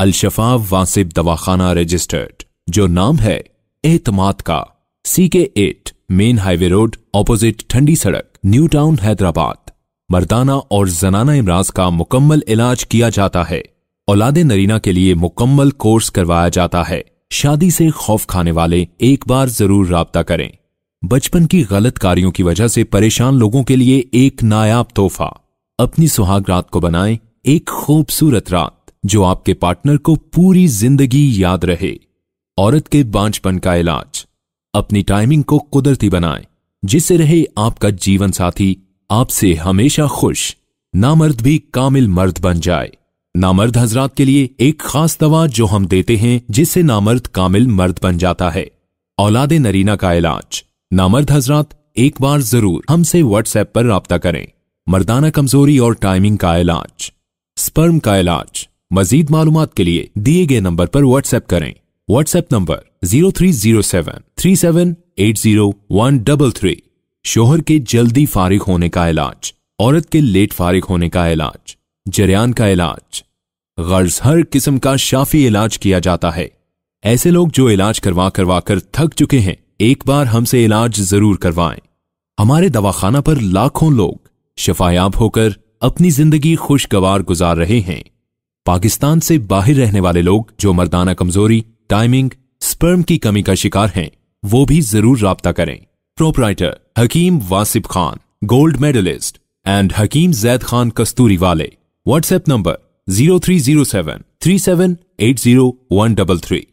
अलशफा वासिब दवाखाना रजिस्टर्ड जो नाम है एतमाद का सी के at main highway road opposite Thandi Sadak new town Hyderabad मर्दाना और जनाना इमराज का मुकम्मल इलाज किया जाता है औलाद नरीना के लिए मुकम्मल कोर्स करवाया जाता है शादी से खौफ खाने वाले एक बार जरूर रबता करें बचपन की गलत कार्यों की वजह से परेशान लोगों के लिए एक नायाब तोहफा अपनी सुहाग रात को बनाएं एक खूबसूरत रात जो आपके पार्टनर को पूरी जिंदगी याद रहे औरत के बांझपन का इलाज अपनी टाइमिंग को कुदरती बनाएं जिससे रहे आपका जीवन साथी आपसे हमेशा खुश नामर्द भी कामिल मर्द बन जाए नामर्द हजरात के लिए एक खास दवा जो हम देते हैं जिससे नामर्द कामिल मर्द बन जाता है औलादे नरीना का इलाज नामर्द हजरात एक बार जरूर हमसे व्हाट्सएप पर रबता करें मर्दाना कमजोरी और टाइमिंग का इलाज स्पर्म का इलाज मजीद मालूम के लिए दिए गए नंबर पर व्हाट्सएप करें WhatsApp number zero three zero seven three seven eight zero one double three शोहर के जल्दी फारिग होने का इलाज औरत के लेट फारिग होने का इलाज जरियान का इलाज गर्ज हर किस्म का शाफी इलाज किया जाता है ऐसे लोग जो इलाज करवा करवा कर थक चुके हैं एक बार हमसे इलाज जरूर करवाएं हमारे दवाखाना पर लाखों लोग शफायाब होकर अपनी जिंदगी खुशगवार गुजार रहे हैं पाकिस्तान से बाहर रहने वाले लोग जो मर्दाना कमजोरी टाइमिंग स्पर्म की कमी का शिकार हैं वो भी जरूर रबता करें proprietor Hakeem Wasif Khan gold medalist and Hakeem Zaid Khan कस्तूरी वाले WhatsApp number zero three zero seven three seven eight zero one double three